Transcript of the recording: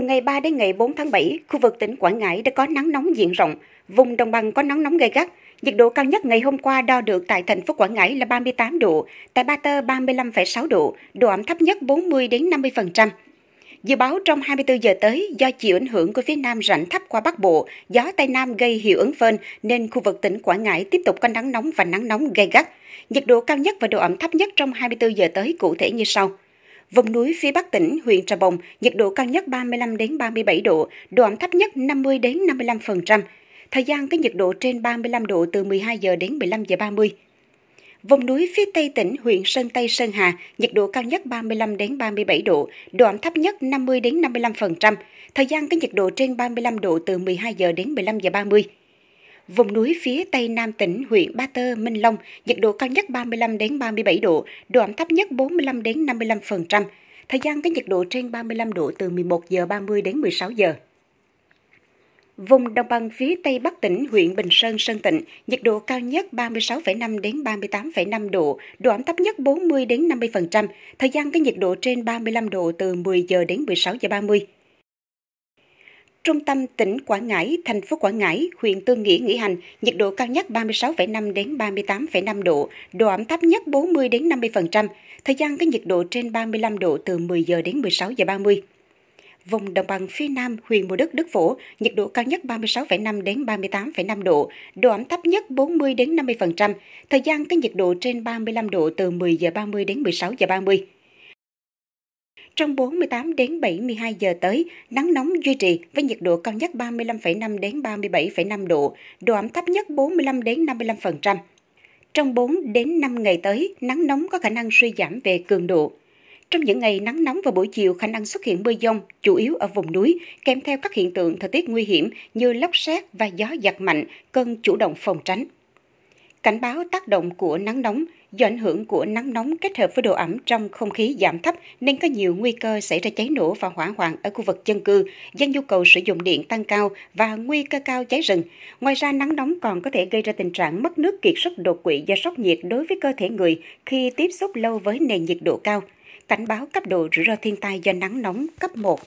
Từ ngày 3 đến ngày 4 tháng 7, khu vực tỉnh Quảng Ngãi đã có nắng nóng diện rộng, vùng đồng bằng có nắng nóng gay gắt. Nhiệt độ cao nhất ngày hôm qua đo được tại thành phố Quảng Ngãi là 38 độ, tại Ba Tơ 35,6 độ, độ ẩm thấp nhất 40 đến 50%. Dự báo trong 24 giờ tới, do chịu ảnh hưởng của phía nam rãnh thấp qua Bắc Bộ, gió Tây Nam gây hiệu ứng phơn nên khu vực tỉnh Quảng Ngãi tiếp tục có nắng nóng và nắng nóng gay gắt. Nhiệt độ cao nhất và độ ẩm thấp nhất trong 24 giờ tới cụ thể như sau. Vùng núi phía Bắc tỉnh, huyện Trà Bồng, nhiệt độ cao nhất 35 đến 37 độ, độ ẩm thấp nhất 50 đến 55%. Thời gian có nhiệt độ trên 35 độ từ 12 giờ đến 15 giờ 30. Vùng núi phía Tây tỉnh, huyện Sơn Tây Sơn Hà, nhiệt độ cao nhất 35 đến 37 độ, độ ẩm thấp nhất 50 đến 55%. Thời gian có nhiệt độ trên 35 độ từ 12 giờ đến 15 giờ 30. Vùng núi phía tây nam tỉnh huyện Ba Tơ, Minh Long, nhiệt độ cao nhất 35 đến 37 độ, độ ẩm thấp nhất 45 đến 55%. Thời gian có nhiệt độ trên 35 độ từ 11 giờ 30 đến 16 giờ. Vùng đồng bằng phía tây bắc tỉnh huyện Bình Sơn, Sơn Tịnh, nhiệt độ cao nhất 36,5 đến 38,5 độ, độ ẩm thấp nhất 40 đến 50%, thời gian có nhiệt độ trên 35 độ từ 10 giờ đến 16 giờ 30. Trung tâm tỉnh Quảng Ngãi, thành phố Quảng Ngãi, huyện Tương Nghĩa, Nghĩa Hành, nhiệt độ cao nhất 36,5 đến 38,5 độ, độ ẩm thấp nhất 40 đến 50%, thời gian với nhiệt độ trên 35 độ từ 10 giờ đến 16 giờ 30. Vùng đồng bằng phía Nam, huyện Mộ Đức, Đức Phổ, nhiệt độ cao nhất 36,5 đến 38,5 độ, độ ẩm thấp nhất 40 đến 50%, thời gian với nhiệt độ trên 35 độ từ 10 giờ 30 đến 16 giờ 30. Trong 48 đến 72 giờ tới, nắng nóng duy trì với nhiệt độ cao nhất 35,5 đến 37,5 độ, độ ẩm thấp nhất 45 đến 55%. Trong 4 đến 5 ngày tới, nắng nóng có khả năng suy giảm về cường độ. Trong những ngày nắng nóng vào buổi chiều, khả năng xuất hiện mưa dông, chủ yếu ở vùng núi, kèm theo các hiện tượng thời tiết nguy hiểm như lốc xét và gió giật mạnh, cần chủ động phòng tránh. Cảnh báo tác động của nắng nóng do ảnh hưởng của nắng nóng kết hợp với độ ẩm trong không khí giảm thấp nên có nhiều nguy cơ xảy ra cháy nổ và hỏa hoạn ở khu vực dân cư do nhu cầu sử dụng điện tăng cao và nguy cơ cao cháy rừng. Ngoài ra, nắng nóng còn có thể gây ra tình trạng mất nước kiệt sức đột quỵ do sốc nhiệt đối với cơ thể người khi tiếp xúc lâu với nền nhiệt độ cao. Cảnh báo cấp độ rủi ro thiên tai do nắng nóng cấp 1.